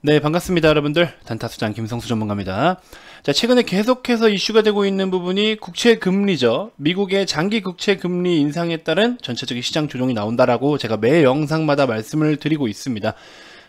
네 반갑습니다 여러분들 단타수장 김성수 전문가입니다 자 최근에 계속해서 이슈가 되고 있는 부분이 국채 금리죠 미국의 장기 국채 금리 인상에 따른 전체적인 시장 조정이 나온다라고 제가 매 영상마다 말씀을 드리고 있습니다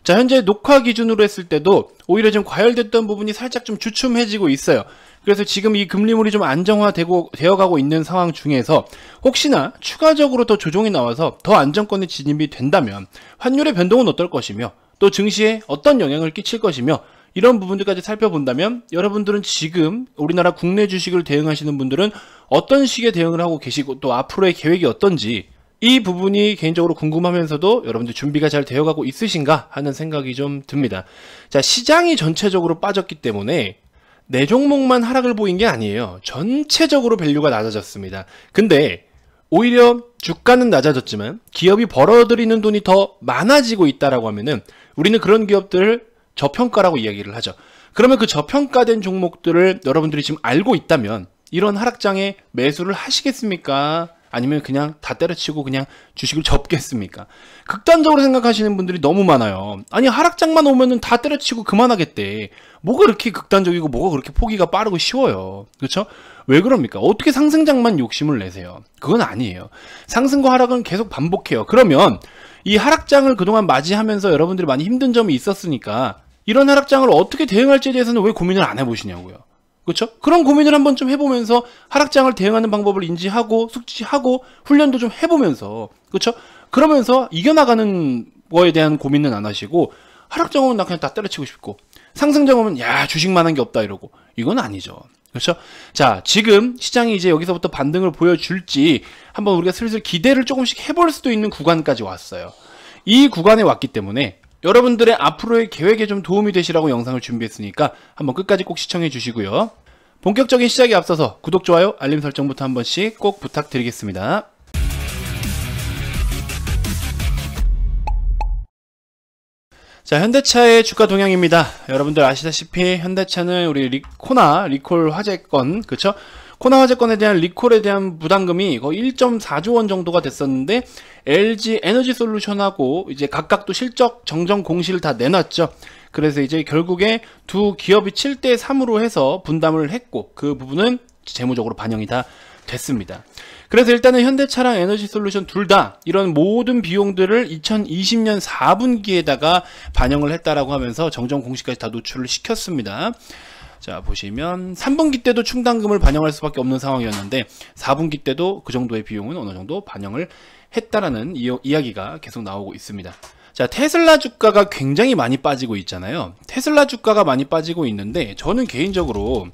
자 현재 녹화 기준으로 했을 때도 오히려 좀 과열됐던 부분이 살짝 좀 주춤해지고 있어요 그래서 지금 이 금리물이 좀 안정화되고 되어가고 있는 상황 중에서 혹시나 추가적으로 더 조정이 나와서 더 안정권에 진입이 된다면 환율의 변동은 어떨 것이며 또 증시에 어떤 영향을 끼칠 것이며 이런 부분들까지 살펴본다면 여러분들은 지금 우리나라 국내 주식을 대응하시는 분들은 어떤 식의 대응을 하고 계시고 또 앞으로의 계획이 어떤지 이 부분이 개인적으로 궁금하면서도 여러분들 준비가 잘 되어가고 있으신가 하는 생각이 좀 듭니다. 자, 시장이 전체적으로 빠졌기 때문에 내 종목만 하락을 보인 게 아니에요. 전체적으로 밸류가 낮아졌습니다. 근데 오히려 주가는 낮아졌지만 기업이 벌어들이는 돈이 더 많아지고 있다라고 하면은 우리는 그런 기업들을 저평가라고 이야기를 하죠. 그러면 그 저평가된 종목들을 여러분들이 지금 알고 있다면 이런 하락장에 매수를 하시겠습니까? 아니면 그냥 다 때려치고 그냥 주식을 접겠습니까? 극단적으로 생각하시는 분들이 너무 많아요. 아니 하락장만 오면은 다 때려치고 그만하겠대. 뭐가 그렇게 극단적이고 뭐가 그렇게 포기가 빠르고 쉬워요. 그렇죠? 왜 그럽니까? 어떻게 상승장만 욕심을 내세요? 그건 아니에요. 상승과 하락은 계속 반복해요. 그러면 이 하락장을 그동안 맞이하면서 여러분들이 많이 힘든 점이 있었으니까 이런 하락장을 어떻게 대응할지에 대해서는 왜 고민을 안 해보시냐고요. 그렇죠? 그런 고민을 한번 좀 해보면서 하락장을 대응하는 방법을 인지하고 숙지하고 훈련도 좀 해보면서 그렇죠? 그러면서 이겨나가는 거에 대한 고민은 안 하시고 하락장은 나 그냥 다 때려치고 싶고 상승장 오면 야 주식만 한 게 없다 이러고 이건 아니죠. 그렇죠? 자, 지금 시장이 이제 여기서부터 반등을 보여줄지 한번 우리가 슬슬 기대를 조금씩 해볼 수도 있는 구간까지 왔어요. 이 구간에 왔기 때문에 여러분들의 앞으로의 계획에 좀 도움이 되시라고 영상을 준비했으니까 한번 끝까지 꼭 시청해 주시고요. 본격적인 시작에 앞서서 구독, 좋아요, 알림 설정부터 한 번씩 꼭 부탁드리겠습니다. 자 현대차의 주가 동향입니다 여러분들 아시다시피 현대차는 우리 리, 코나 리콜 화재건 그쵸 코나 화재건에 대한 리콜에 대한 부담금이 거의 1.4조 원 정도가 됐었는데 LG 에너지 솔루션하고 이제 각각 또 실적 정정 공시를 다 내놨죠 그래서 이제 결국에 두 기업이 7대 3으로 해서 분담을 했고 그 부분은 재무적으로 반영이 다 됐습니다. 그래서 일단은 현대차랑 에너지 솔루션 둘 다 이런 모든 비용들을 2020년 4분기에다가 반영을 했다라고 하면서 정정 공시까지 다 노출을 시켰습니다. 자 보시면 3분기 때도 충당금을 반영할 수밖에 없는 상황이었는데 4분기 때도 그 정도의 비용은 어느 정도 반영을 했다라는 이야기가 계속 나오고 있습니다. 자 테슬라 주가가 굉장히 많이 빠지고 있잖아요. 테슬라 주가가 많이 빠지고 있는데 저는 개인적으로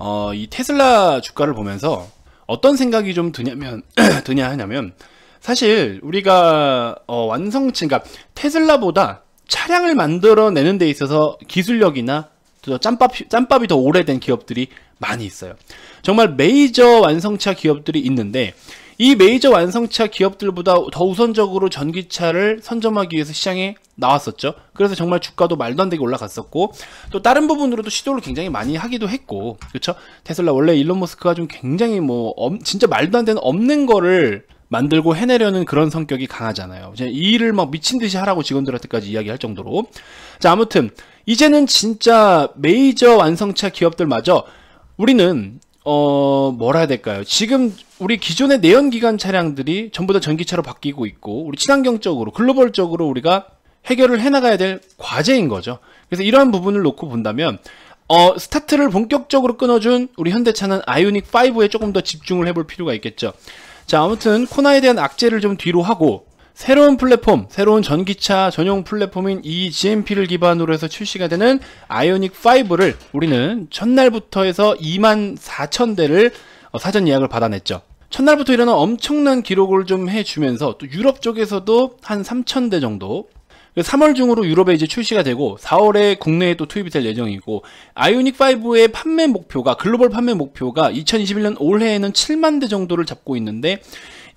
어, 이 테슬라 주가를 보면서 어떤 생각이 좀 드냐면 드냐 하냐면 사실 우리가 어, 완성치 그러니까 테슬라보다 차량을 만들어내는 데 있어서 기술력이나 또 짬밥, 짬밥이 더 오래된 기업들이 많이 있어요. 정말 메이저 완성차 기업들이 있는데 이 메이저 완성차 기업들보다 더 우선적으로 전기차를 선점하기 위해서 시장에 나왔었죠. 그래서 정말 주가도 말도 안 되게 올라갔었고 또 다른 부분으로도 시도를 굉장히 많이 하기도 했고 그렇죠. 테슬라 원래 일론 머스크가 좀 굉장히 뭐 엄, 진짜 말도 안 되는 없는 거를 만들고 해내려는 그런 성격이 강하잖아요. 이 일을 막 미친 듯이 하라고 직원들한테까지 이야기할 정도로. 자, 아무튼 이제는 진짜 메이저 완성차 기업들마저 우리는 어, 뭐라 해야 될까요? 지금 우리 기존의 내연기관 차량들이 전부 다 전기차로 바뀌고 있고, 우리 친환경적으로, 글로벌적으로 우리가 해결을 해나가야 될 과제인 거죠. 그래서 이러한 부분을 놓고 본다면, 어, 스타트를 본격적으로 끊어준 우리 현대차는 아이오닉 5에 조금 더 집중을 해볼 필요가 있겠죠. 자, 아무튼 코나에 대한 악재를 좀 뒤로 하고, 새로운 플랫폼, 새로운 전기차 전용 플랫폼인 이 e GMP를 기반으로 해서 출시가 되는 아이오닉 5를 우리는 첫날부터 해서 2만 4천 대를 어, 사전 예약을 받아냈죠. 첫날부터 일어난 엄청난 기록을 좀 해주면서 또 유럽 쪽에서도 한 3천 대 정도 3월 그 중으로 유럽에 이제 출시가 되고 4월에 국내에 또 투입이 될 예정이고 아이오닉 5의 판매 목표가 글로벌 판매 목표가 2021년 올해에는 7만 대 정도를 잡고 있는데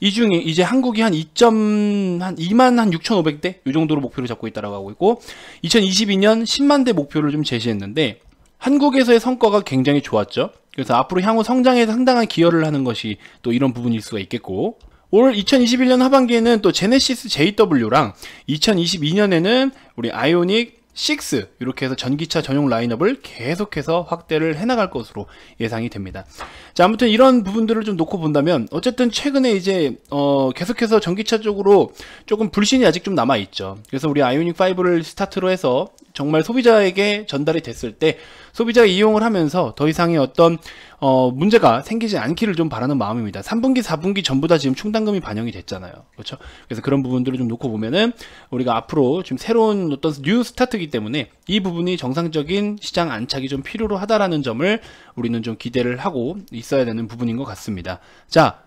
이 중에 이제 한국이 한 2점 한 2만 한 6,500대 이 정도로 목표를 잡고 있다라고 하고 있고 2022년 10만 대 목표를 좀 제시했는데 한국에서의 성과가 굉장히 좋았죠. 그래서 앞으로 향후 성장에 상당한 기여를 하는 것이 또 이런 부분일 수가 있겠고 올 2021년 하반기에는 또 제네시스 JW랑 2022년에는 우리 아이오닉 6 이렇게 해서 전기차 전용 라인업을 계속해서 확대를 해나갈 것으로 예상이 됩니다. 자 아무튼 이런 부분들을 좀 놓고 본다면 어쨌든 최근에 이제 어 계속해서 전기차 쪽으로 조금 불신이 아직 좀 남아 있죠. 그래서 우리 아이오닉 5를 스타트로 해서 정말 소비자에게 전달이 됐을 때소비자 이용을 하면서 더 이상의 어떤 어 문제가 생기지 않기를 좀 바라는 마음입니다. 3분기, 4분기 전부 다 지금 충당금이 반영이 됐잖아요. 그렇죠? 그래서 그런 부분들을 좀 놓고 보면은 우리가 앞으로 지금 새로운 어떤 뉴 스타트이기 때문에 이 부분이 정상적인 시장 안착이 좀 필요로 하다라는 점을 우리는 좀 기대를 하고 있어야 되는 부분인 것 같습니다. 자,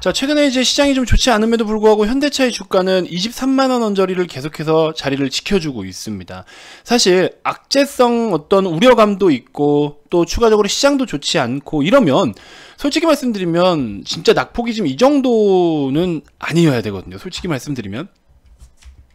자, 최근에 이제 시장이 좀 좋지 않음에도 불구하고 현대차의 주가는 23만원 언저리를 계속해서 자리를 지켜주고 있습니다. 사실 악재성 어떤 우려감도 있고 또 추가적으로 시장도 좋지 않고 이러면 솔직히 말씀드리면 진짜 낙폭이 지금 이 정도는 아니어야 되거든요. 솔직히 말씀드리면.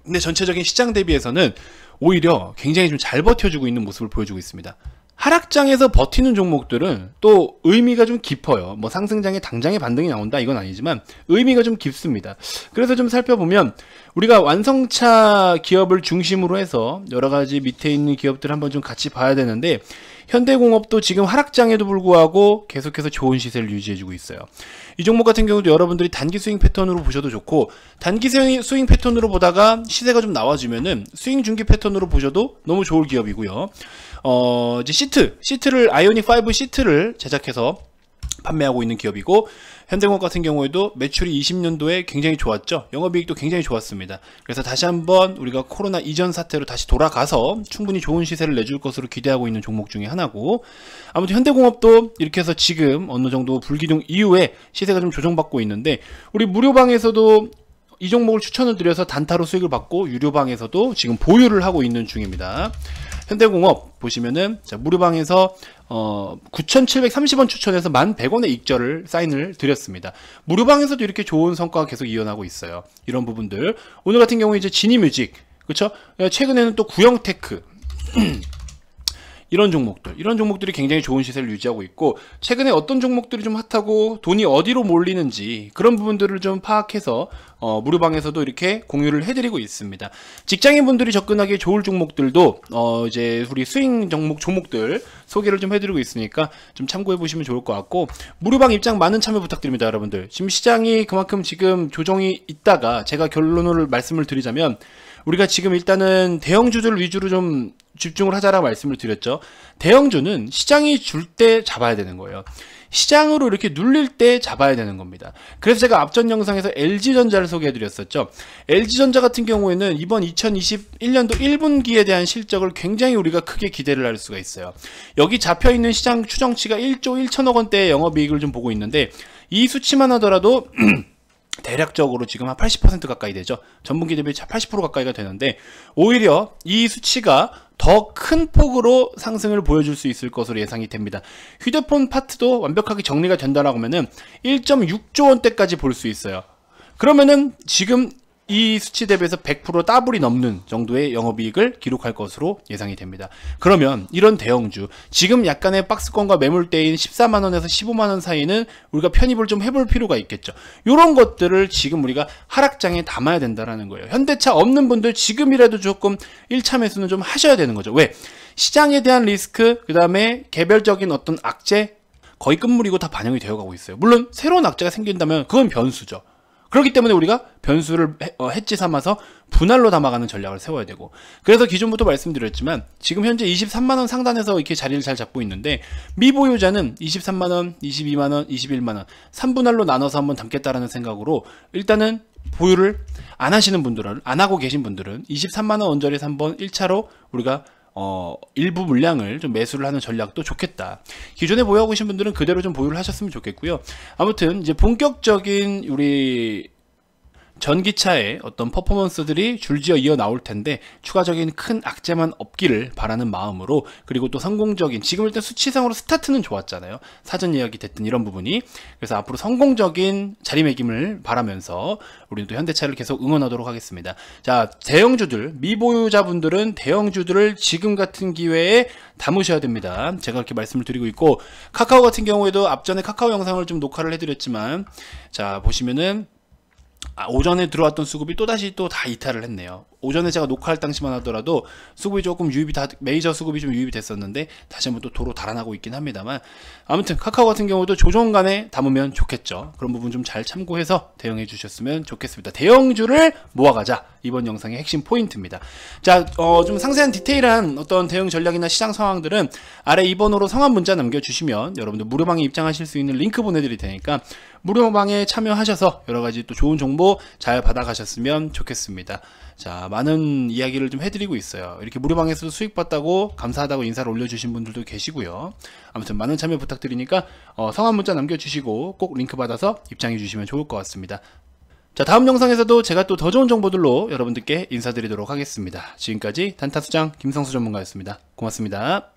근데 전체적인 시장 대비해서는 오히려 굉장히 좀 잘 버텨주고 있는 모습을 보여주고 있습니다. 하락장에서 버티는 종목들은 또 의미가 좀 깊어요. 뭐 상승장에 당장의 반등이 나온다 이건 아니지만 의미가 좀 깊습니다. 그래서 좀 살펴보면 우리가 완성차 기업을 중심으로 해서 여러 가지 밑에 있는 기업들 한번 좀 같이 봐야 되는데 현대공업도 지금 하락장에도 불구하고 계속해서 좋은 시세를 유지해주고 있어요. 이 종목 같은 경우도 여러분들이 단기 스윙 패턴으로 보셔도 좋고 단기 스윙 패턴으로 보다가 시세가 좀 나와주면은 스윙 중기 패턴으로 보셔도 너무 좋을 기업이고요. 어, 이제 시트, 시트를 아이오닉 5 시트를 제작해서 판매하고 있는 기업이고 현대공업 같은 경우에도 매출이 20년도에 굉장히 좋았죠. 영업이익도 굉장히 좋았습니다. 그래서 다시 한번 우리가 코로나 이전 사태로 다시 돌아가서 충분히 좋은 시세를 내줄 것으로 기대하고 있는 종목 중에 하나고 아무튼 현대공업도 이렇게 해서 지금 어느 정도 불기둥 이후에 시세가 좀 조정받고 있는데 우리 무료방에서도 이 종목을 추천을 드려서 단타로 수익을 받고 유료방에서도 지금 보유를 하고 있는 중입니다. 현대공업 보시면은 자, 무료방에서 어, 9,730원 추천해서 1,100원의 익절을 사인을 드렸습니다. 무료방에서도 이렇게 좋은 성과가 계속 이어나고 있어요. 이런 부분들 오늘 같은 경우 이제 지니뮤직 그렇죠? 최근에는 또 구형테크 이런 종목들 이런 종목들이 굉장히 좋은 시세를 유지하고 있고 최근에 어떤 종목들이 좀 핫하고 돈이 어디로 몰리는지 그런 부분들을 좀 파악해서 어, 무료방에서도 이렇게 공유를 해드리고 있습니다 직장인분들이 접근하기 에 좋을 종목들도 어, 이제 우리 스윙 종목 종목들 소개를 좀 해드리고 있으니까 좀 참고해 보시면 좋을 것 같고 무료방 입장 많은 참여 부탁드립니다 여러분들 지금 시장이 그만큼 지금 조정이 있다가 제가 결론을 말씀을 드리자면 우리가 지금 일단은 대형주들 위주로 좀 집중을 하자라고 말씀을 드렸죠. 대형주는 시장이 줄 때 잡아야 되는 거예요. 시장으로 이렇게 눌릴 때 잡아야 되는 겁니다. 그래서 제가 앞전 영상에서 LG전자를 소개해드렸었죠. LG전자 같은 경우에는 이번 2021년도 1분기에 대한 실적을 굉장히 우리가 크게 기대를 할 수가 있어요. 여기 잡혀있는 시장 추정치가 1조 1천억 원대의 영업이익을 좀 보고 있는데 이 수치만 하더라도 대략적으로 지금 한 80% 가까이 되죠. 전분기 대비 80% 가까이가 되는데 오히려 이 수치가 더큰 폭으로 상승을 보여줄 수 있을 것으로 예상이 됩니다. 휴대폰 파트도 완벽하게 정리가 된다라고 하면은 1.6조 원대까지 볼 수 있어요. 그러면은 지금 이 수치 대비해서 100% 따블이 넘는 정도의 영업이익을 기록할 것으로 예상이 됩니다. 그러면 이런 대형주, 지금 약간의 박스권과 매물대인 14만원에서 15만원 사이는 우리가 편입을 좀 해볼 필요가 있겠죠. 이런 것들을 지금 우리가 하락장에 담아야 된다라는 거예요. 현대차 없는 분들 지금이라도 조금 1차 매수는 좀 하셔야 되는 거죠. 왜? 시장에 대한 리스크, 그 다음에 개별적인 어떤 악재, 거의 끝물이고 다 반영이 되어 가고 있어요. 물론 새로운 악재가 생긴다면 그건 변수죠. 그렇기 때문에 우리가 변수를 해, 어, 치 삼아서 분할로 담아가는 전략을 세워야 되고 그래서 기존부터 말씀드렸지만 지금 현재 23만원 상단에서 이렇게 자리를 잘 잡고 있는데 미보유자는 23만원, 22만원, 21만원 3분할로 나눠서 한번 담겠다라는 생각으로 일단은 보유를 안 하시는 분들은 안 하고 계신 분들은 23만원 원자리에서 한번 1차로 우리가 어, 일부 물량을 좀 매수를 하는 전략도 좋겠다. 기존에 보유하고 계신 분들은 그대로 좀 보유를 하셨으면 좋겠고요. 아무튼 이제 본격적인 우리 전기차의 어떤 퍼포먼스들이 줄지어 이어 나올 텐데 추가적인 큰 악재만 없기를 바라는 마음으로 그리고 또 성공적인 지금 일단 수치상으로 스타트는 좋았잖아요 사전 예약이 됐든 이런 부분이 그래서 앞으로 성공적인 자리매김을 바라면서 우리는 또 현대차를 계속 응원하도록 하겠습니다 자 대형주들 미보유자분들은 대형주들을 지금 같은 기회에 담으셔야 됩니다 제가 그렇게 말씀을 드리고 있고 카카오 같은 경우에도 앞전에 카카오 영상을 좀 녹화를 해드렸지만 자 보시면은 아, 오전에 들어왔던 수급이 또다시 또 다 이탈을 했네요. 오전에 제가 녹화할 당시만 하더라도 수급이 조금 유입이 다 메이저 수급이 좀 유입이 됐었는데 다시 한번 또 도로 달아나고 있긴 합니다만 아무튼 카카오 같은 경우도 조정간에 담으면 좋겠죠 그런 부분 좀 잘 참고해서 대응해 주셨으면 좋겠습니다 대형주를 모아가자 이번 영상의 핵심 포인트입니다 자좀 어, 상세한 디테일한 어떤 대응 전략이나 시장 상황들은 아래 2번호로 성함 문자 남겨주시면 여러분들 무료방에 입장하실 수 있는 링크 보내드릴 테니까 무료방에 참여하셔서 여러가지 또 좋은 정보 잘 받아가셨으면 좋겠습니다 자, 많은 이야기를 좀 해드리고 있어요. 이렇게 무료방에서도 수익받다고 감사하다고 인사를 올려주신 분들도 계시고요. 아무튼 많은 참여 부탁드리니까 어, 성함 문자 남겨주시고 꼭 링크 받아서 입장해 주시면 좋을 것 같습니다. 자, 다음 영상에서도 제가 또 더 좋은 정보들로 여러분들께 인사드리도록 하겠습니다. 지금까지 단타수장 김성수 전문가였습니다. 고맙습니다.